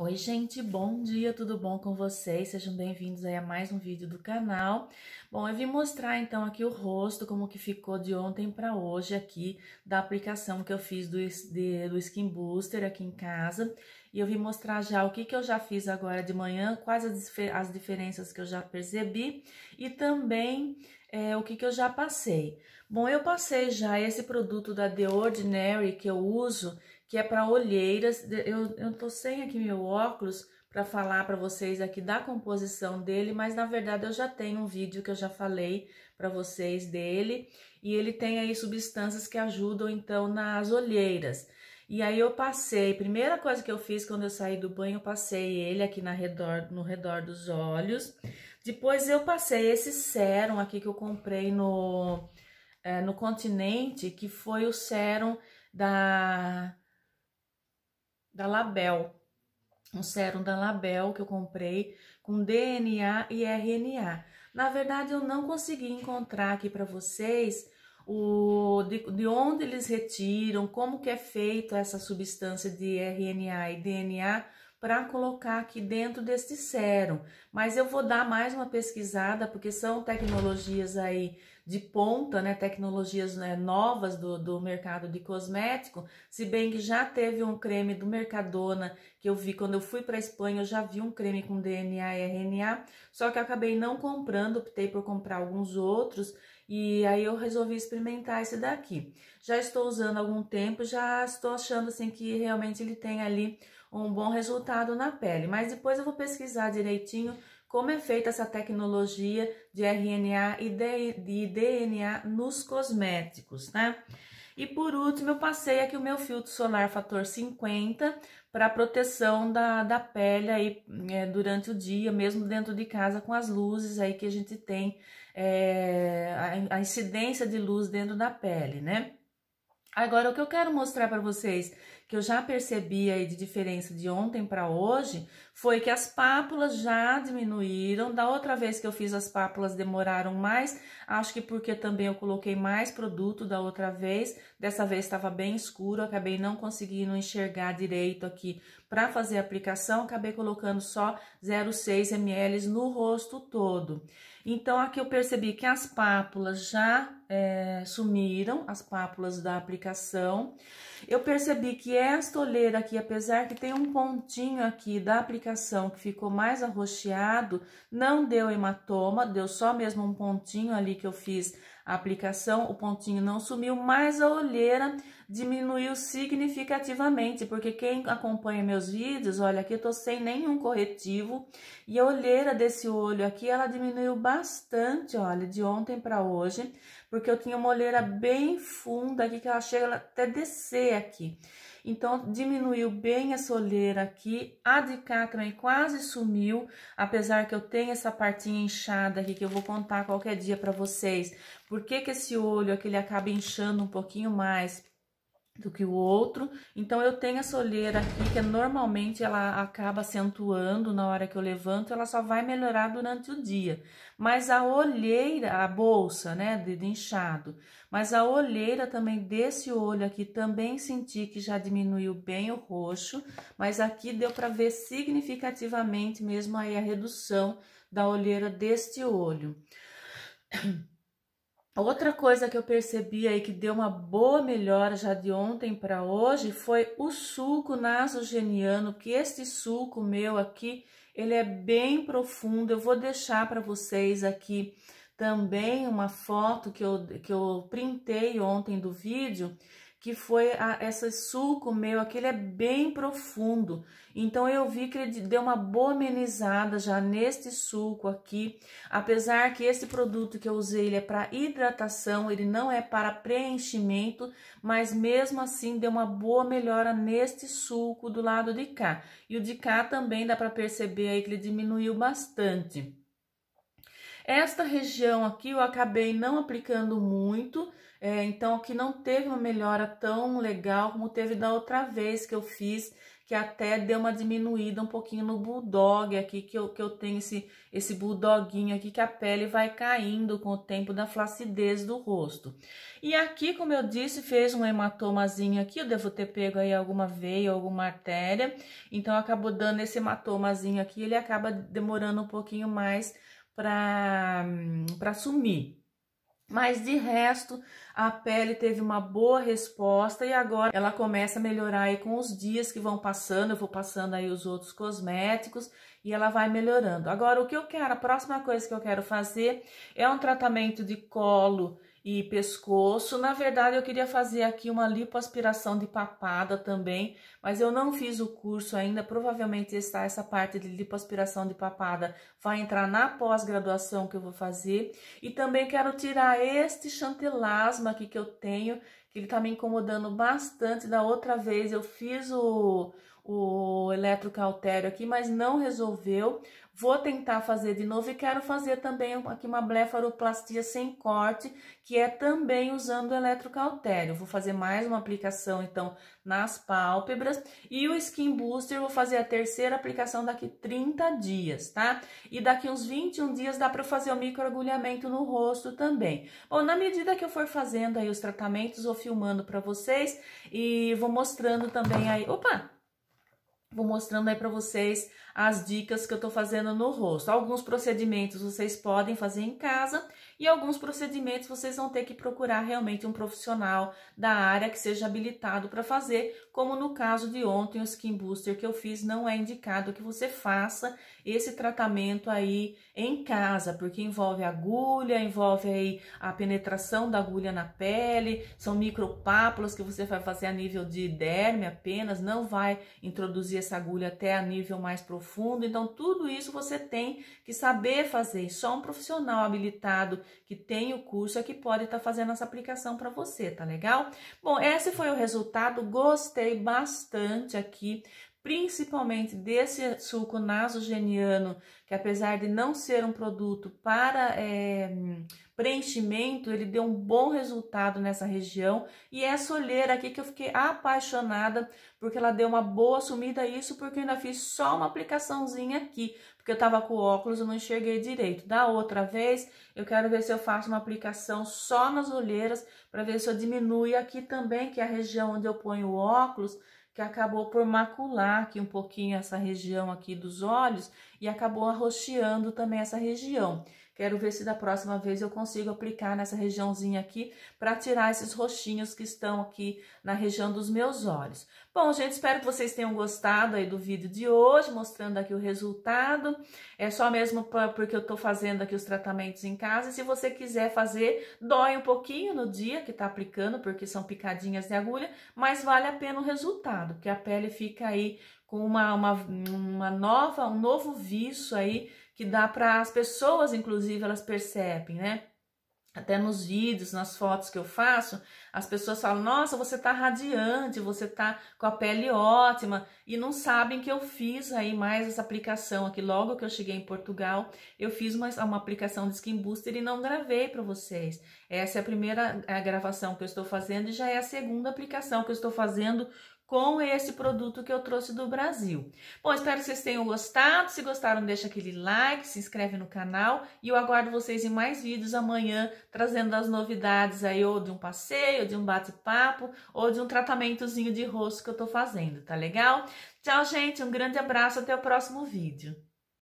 Oi, gente, bom dia, tudo bom com vocês? Sejam bem-vindos aí a mais um vídeo do canal. Bom, eu vim mostrar então aqui o rosto, como que ficou de ontem para hoje aqui, da aplicação que eu fiz do, de, do Skin Booster aqui em casa. E eu vim mostrar já o que que eu já fiz agora de manhã, quais as, as diferenças que eu já percebi e também é, o que que eu já passei. Bom, eu passei já esse produto da The Ordinary que eu uso, que é para olheiras. Eu, eu tô sem aqui meu óculos para falar para vocês aqui da composição dele, mas na verdade eu já tenho um vídeo que eu já falei para vocês dele, e ele tem aí substâncias que ajudam então nas olheiras. E aí eu passei, primeira coisa que eu fiz quando eu saí do banho, eu passei ele aqui na redor, no redor dos olhos. Depois eu passei esse sérum aqui que eu comprei no, é, no Continente, que foi o sérum da da Label, um sérum da Label que eu comprei com DNA e RNA. Na verdade, eu não consegui encontrar aqui para vocês o de, de, onde eles retiram, como que é feito essa substância de RNA e DNA para colocar aqui dentro deste sérum. Mas eu vou dar mais uma pesquisada, porque são tecnologias aí de ponta, né, tecnologias né, novas do, do mercado de cosmético, se bem que já teve um creme do Mercadona que eu vi quando eu fui para Espanha, eu já vi um creme com DNA e RNA, só que eu acabei não comprando, optei por comprar alguns outros e aí eu resolvi experimentar esse daqui. Já estou usando há algum tempo, já estou achando assim que realmente ele tem ali um bom resultado na pele, mas depois eu vou pesquisar direitinho como é feita essa tecnologia de RNA e de DNA nos cosméticos, né? E por último, eu passei aqui o meu filtro solar fator 50 para proteção da, da pele aí é, durante o dia, mesmo dentro de casa com as luzes aí que a gente tem, é, a, a incidência de luz dentro da pele, né? Agora, o que eu quero mostrar para vocês, que eu já percebi aí de diferença de ontem para hoje, foi que as pápulas já diminuíram. Da outra vez que eu fiz, as pápulas demoraram mais. Acho que porque também eu coloquei mais produto da outra vez. Dessa vez estava bem escuro, acabei não conseguindo enxergar direito aqui para fazer a aplicação. Acabei colocando só 0,6 ml no rosto todo. Então, aqui eu percebi que as pápulas já é, sumiram, as pápulas da aplicação. Eu percebi que esta olheira aqui, apesar que tem um pontinho aqui da aplicação que ficou mais arroxeado, não deu hematoma, deu só mesmo um pontinho ali que eu fiz a aplicação, o pontinho não sumiu, mas a olheira diminuiu significativamente, porque quem acompanha meus vídeos, olha, aqui eu tô sem nenhum corretivo, e a olheira desse olho aqui, ela diminuiu bastante, olha, de ontem para hoje, porque eu tinha uma olheira bem funda aqui, que ela chega até descer aqui. Então, diminuiu bem essa olheira aqui, a de cá também quase sumiu, apesar que eu tenho essa partinha inchada aqui, que eu vou contar qualquer dia para vocês. Por que que esse olho aqui, ele acaba inchando um pouquinho mais? do que o outro. Então eu tenho essa olheira aqui que é normalmente ela acaba acentuando na hora que eu levanto, ela só vai melhorar durante o dia. Mas a olheira, a bolsa, né, de, de inchado, mas a olheira também desse olho aqui também senti que já diminuiu bem o roxo, mas aqui deu para ver significativamente mesmo aí a redução da olheira deste olho. Outra coisa que eu percebi aí que deu uma boa melhora já de ontem para hoje foi o suco nasogeniano, que este suco meu aqui, ele é bem profundo. Eu vou deixar para vocês aqui também uma foto que eu, que eu printei ontem do vídeo, que foi a, esse sulco meu, aquele é bem profundo. Então eu vi que ele deu uma boa amenizada já neste sulco aqui, apesar que esse produto que eu usei ele é para hidratação, ele não é para preenchimento, mas mesmo assim deu uma boa melhora neste sulco do lado de cá. E o de cá também dá para perceber aí que ele diminuiu bastante. Esta região aqui eu acabei não aplicando muito, é, então, aqui não teve uma melhora tão legal como teve da outra vez que eu fiz, que até deu uma diminuída um pouquinho no bulldog aqui, que eu, que eu tenho esse, esse bulldoguinho aqui, que a pele vai caindo com o tempo da flacidez do rosto. E aqui, como eu disse, fez um hematomazinho aqui, eu devo ter pego aí alguma veia, alguma artéria, então acabou dando esse hematomazinho aqui, ele acaba demorando um pouquinho mais para sumir. Mas de resto, a pele teve uma boa resposta e agora ela começa a melhorar aí com os dias que vão passando, eu vou passando aí os outros cosméticos e ela vai melhorando. Agora, o que eu quero, a próxima coisa que eu quero fazer é um tratamento de colo e pescoço. Na verdade, eu queria fazer aqui uma lipoaspiração de papada também, mas eu não fiz o curso ainda. Provavelmente está essa parte de lipoaspiração de papada vai entrar na pós-graduação que eu vou fazer. E também quero tirar este chantelasma aqui que eu tenho, que ele tá me incomodando bastante. Da outra vez eu fiz o o eletrocautério aqui, mas não resolveu. Vou tentar fazer de novo e quero fazer também aqui uma blefaroplastia sem corte, que é também usando o eletrocautério. Vou fazer mais uma aplicação, então, nas pálpebras. E o Skin Booster, vou fazer a terceira aplicação daqui 30 dias, tá? E daqui uns 21 dias dá para fazer o microagulhamento no rosto também. Bom, na medida que eu for fazendo aí os tratamentos, vou filmando para vocês e vou mostrando também aí... Opa! Vou mostrando aí para vocês as dicas que eu estou fazendo no rosto. Alguns procedimentos vocês podem fazer em casa e alguns procedimentos vocês vão ter que procurar realmente um profissional da área que seja habilitado para fazer, como no caso de ontem o Skin Booster que eu fiz, não é indicado que você faça esse tratamento aí em casa, porque envolve agulha, envolve aí a penetração da agulha na pele, são micropápulas que você vai fazer a nível de derme apenas, não vai introduzir essa agulha até a nível mais profundo. Então, tudo isso você tem que saber fazer. só um profissional habilitado que tem o curso é que pode estar tá fazendo essa aplicação para você, tá legal? Bom, esse foi o resultado. Gostei bastante aqui principalmente desse suco nasogeniano, que apesar de não ser um produto para é, preenchimento, ele deu um bom resultado nessa região. E essa é olheira aqui que eu fiquei apaixonada, porque ela deu uma boa sumida isso, porque eu ainda fiz só uma aplicaçãozinha aqui, porque eu tava com óculos, e não enxerguei direito. Da outra vez, eu quero ver se eu faço uma aplicação só nas olheiras, para ver se eu diminui aqui também, que é a região onde eu ponho o óculos, que acabou por macular aqui um pouquinho essa região aqui dos olhos e acabou arroxeando também essa região. Quero ver se da próxima vez eu consigo aplicar nessa regiãozinha aqui para tirar esses roxinhos que estão aqui na região dos meus olhos. Bom, gente, espero que vocês tenham gostado aí do vídeo de hoje, mostrando aqui o resultado. É só mesmo porque eu estou fazendo aqui os tratamentos em casa. se você quiser fazer, dói um pouquinho no dia que está aplicando, porque são picadinhas de agulha, mas vale a pena o resultado, porque a pele fica aí com uma, uma, uma nova, um novo viço aí que dá para as pessoas, inclusive, elas percebem, né? Até nos vídeos, nas fotos que eu faço, as pessoas falam: Nossa, você tá radiante, você tá com a pele ótima, e não sabem que eu fiz aí mais essa aplicação aqui. Logo que eu cheguei em Portugal, eu fiz uma, uma aplicação de Skin Booster e não gravei para vocês. Essa é a primeira eh, gravação que eu estou fazendo e já é a segunda aplicação que eu estou fazendo com esse produto que eu trouxe do Brasil. Bom, espero que vocês tenham gostado. Se gostaram, deixa aquele like, se inscreve no canal e eu aguardo vocês em mais vídeos amanhã, trazendo as novidades aí ou de um passeio, ou de um bate-papo, ou de um tratamentozinho de rosto que eu tô fazendo, tá legal? Tchau, gente, um grande abraço, até o próximo vídeo.